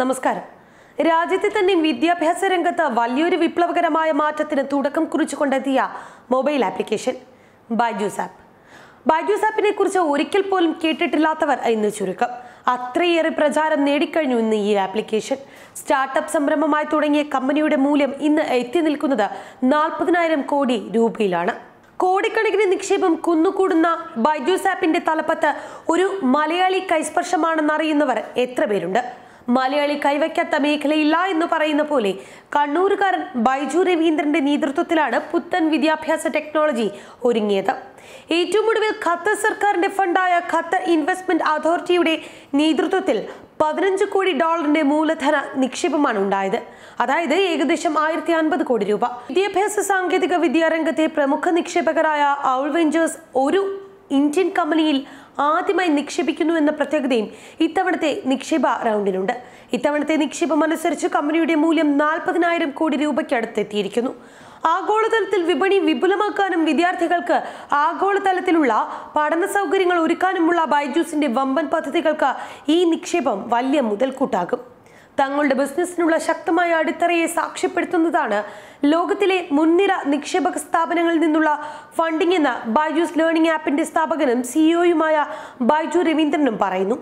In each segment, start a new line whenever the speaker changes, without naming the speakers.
നമസ്കാരം രാജ്യത്തെ തന്നെ വിദ്യാഭ്യാസ രംഗത്ത് വലിയൊരു വിപ്ലവകരമായ മാറ്റത്തിന് തുടക്കം കുറിച്ചുകൊണ്ടെത്തിയ mobile application Byju's app Byju's ആപ്പിനെ കുറിച്ച് ഒരിക്കൽ പോലും കേട്ടിട്ടില്ലാത്തവർ ഇന്ന് ചുരുക്കം അത്രയേറെ പ്രചാരം നേടിക്കഴിഞ്ഞു ഇന്ന് ഈ ആപ്ലിക്കേഷൻ സ്റ്റാർട്ടപ്പ് സംരംഭമായി തുടങ്ങിയ കമ്പനിയുടെ മൂല്യം ഇന്ന് എത്തി നിൽക്കുന്നത് നാൽപ്പതിനായിരം കോടി രൂപയിലാണ് കോടിക്കണക്കിന് നിക്ഷേപം കുന്നുകൂടുന്ന ബൈജൂസ് ആപ്പിന്റെ തലപ്പത്ത് ഒരു മലയാളി കൈസ്പർശമാണെന്നറിയുന്നവർ എത്ര പേരുണ്ട് മലയാളി കൈവയ്ക്കാത്ത മേഖലയില്ല എന്ന് പറയുന്ന പോലെ കണ്ണൂരുകാരൻ ബൈജു രവീന്ദ്രന്റെ നേതൃത്വത്തിലാണ് പുത്തൻ വിദ്യാഭ്യാസ ടെക്നോളജി ഒരുങ്ങിയത് ഏറ്റവും ഒടുവിൽ ഖത്തർ സർക്കാരിന്റെ ഫണ്ടായ ഖത്തർ ഇൻവെസ്റ്റ്മെന്റ് അതോറിറ്റിയുടെ നേതൃത്വത്തിൽ പതിനഞ്ച് കോടി ഡോളറിന്റെ മൂലധന നിക്ഷേപമാണ് ഉണ്ടായത് അതായത് ഏകദേശം ആയിരത്തി അൻപത് കോടി രൂപ വിദ്യാഭ്യാസ സാങ്കേതിക വിദ്യാരംഗത്തെ പ്രമുഖ നിക്ഷേപകരായ ഔൾ വെഞ്ചേഴ്സ് ഒരു ഇന്ത്യൻ കമ്പനിയിൽ ആദ്യമായി നിക്ഷേപിക്കുന്നു എന്ന പ്രത്യേകതയും ഇത്തവണത്തെ നിക്ഷേപ റൗണ്ടിലുണ്ട് ഇത്തവണത്തെ നിക്ഷേപം അനുസരിച്ച് കമ്പനിയുടെ മൂല്യം നാൽപ്പതിനായിരം കോടി രൂപയ്ക്കടുത്തെത്തിയിരിക്കുന്നു ആഗോളതലത്തിൽ വിപണി വിപുലമാക്കാനും വിദ്യാർത്ഥികൾക്ക് ആഗോളതലത്തിലുള്ള പഠന സൗകര്യങ്ങൾ ഒരുക്കാനുമുള്ള ബൈജൂസിന്റെ വമ്പൻ പദ്ധതികൾക്ക് ഈ നിക്ഷേപം വലിയ മുതൽക്കൂട്ടാകും തങ്ങളുടെ ബിസിനസ്സിനുള്ള ശക്തമായ അടിത്തറയെ സാക്ഷ്യപ്പെടുത്തുന്നതാണ് ലോകത്തിലെ മുൻനിര നിക്ഷേപക സ്ഥാപനങ്ങളിൽ നിന്നുള്ള ഫണ്ടിംഗ് എന്ന് ബൈജൂസ് ലേണിംഗ് ആപ്പിന്റെ സ്ഥാപകനും സിഇഒയുമായ ബൈജു രവീന്ദ്രനും പറയുന്നു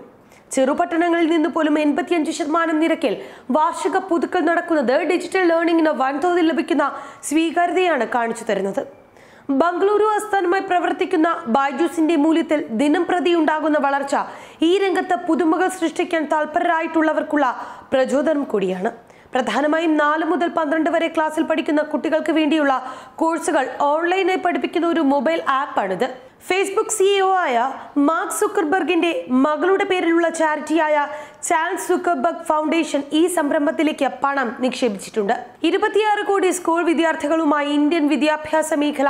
ചെറുപട്ടണങ്ങളിൽ നിന്ന് പോലും എൺപത്തിയഞ്ച് ശതമാനം നിരക്കിൽ വാർഷിക പുതുക്കൽ നടക്കുന്നത് ഡിജിറ്റൽ ലേണിംഗിന് വൻതോതിൽ ലഭിക്കുന്ന സ്വീകാര്യതയാണ് കാണിച്ചു തരുന്നത് ബംഗളൂരു ആസ്ഥാനമായി പ്രവർത്തിക്കുന്ന ബൈജൂസിന്റെ മൂല്യത്തിൽ ദിനം പ്രതിയുണ്ടാകുന്ന വളർച്ച ഈ രംഗത്ത് പുതുമകൾ സൃഷ്ടിക്കാൻ താൽപരരായിട്ടുള്ളവർക്കുള്ള പ്രചോദനം കൂടിയാണ് പ്രധാനമായും നാല് മുതൽ പന്ത്രണ്ട് വരെ ക്ലാസ്സിൽ പഠിക്കുന്ന കുട്ടികൾക്ക് വേണ്ടിയുള്ള കോഴ്സുകൾ ഓൺലൈനായി പഠിപ്പിക്കുന്ന ഒരു മൊബൈൽ ആപ്പാണിത് ഫേസ്ബുക്ക് സിഇഒ e ആയ മാർക്ക് സുക്കർബർഗിന്റെ മകളുടെ പേരിലുള്ള ചാരിറ്റിയായ ചാൾസ് സുക്കർബർഗ് ഫൗണ്ടേഷൻ ഈ സംരംഭത്തിലേക്ക് പണം നിക്ഷേപിച്ചിട്ടുണ്ട് ഇരുപത്തിയാറ് കോടി സ്കൂൾ വിദ്യാർത്ഥികളുമായി ഇന്ത്യൻ വിദ്യാഭ്യാസ മേഖല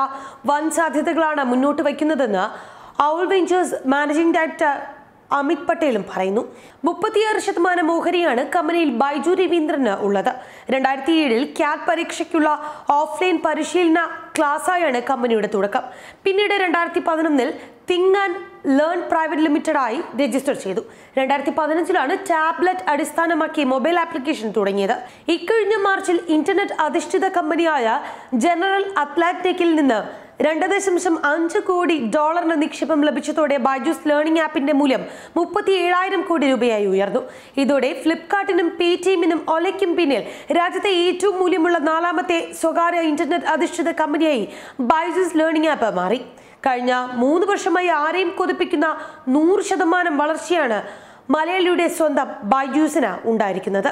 വൻ സാധ്യതകളാണ് മുന്നോട്ട് വയ്ക്കുന്നതെന്ന് Owl Ventures managing director Amit പട്ടേലും പറയുന്നു മുപ്പത്തിയാറ് ശതമാനം ഓഹരിയാണ് കമ്പനിയിൽ ബൈജു രവീന്ദ്രന് ഉള്ളത് രണ്ടായിരത്തി ഏഴിൽ ക്യാറ്റ് പരീക്ഷയ്ക്കുള്ള ഓഫ്ലൈൻ പരിശീലന ക്ലാസ്സായാണ് കമ്പനിയുടെ തുടക്കം പിന്നീട് രണ്ടായിരത്തി പതിനൊന്നിൽ think and learn private limited ആയി രജിസ്റ്റർ ചെയ്തു രണ്ടായിരത്തി പതിനഞ്ചിലാണ് ടാബ്ലറ്റ് അടിസ്ഥാനമാക്കി മൊബൈൽ ആപ്ലിക്കേഷൻ തുടങ്ങിയത് ഇക്കഴിഞ്ഞ മാർച്ചിൽ ഇന്റർനെറ്റ് അധിഷ്ഠിത കമ്പനിയായ ജനറൽ അത്ലാറ്റിക്കിൽ നിന്ന് രണ്ട് ദശാംശം അഞ്ച് കോടി ഡോളറിന് നിക്ഷേപം ലഭിച്ചതോടെ ബൈജൂസ് ലേണിംഗ് ആപ്പിന്റെ മൂല്യം മുപ്പത്തി ഏഴായിരം കോടി രൂപയായി ഉയർന്നു ഇതോടെ ഫ്ലിപ്കാർട്ടിനും പേടിഎമ്മിനും ഒലയ്ക്കും പിന്നിൽ രാജ്യത്തെ ഏറ്റവും മൂല്യമുള്ള നാലാമത്തെ സ്വകാര്യ ഇന്റർനെറ്റ് അധിഷ്ഠിത കമ്പനിയായി ബൈജൂസ് ലേണിംഗ് ആപ്പ് മാറി കഴിഞ്ഞ മൂന്ന് വർഷമായി ആരെയും കൊതിപ്പിക്കുന്ന നൂറ് ശതമാനം വളർച്ചയാണ് മലയാളിയുടെ സ്വന്തം ബൈജൂസിന് ഉണ്ടായിരിക്കുന്നത്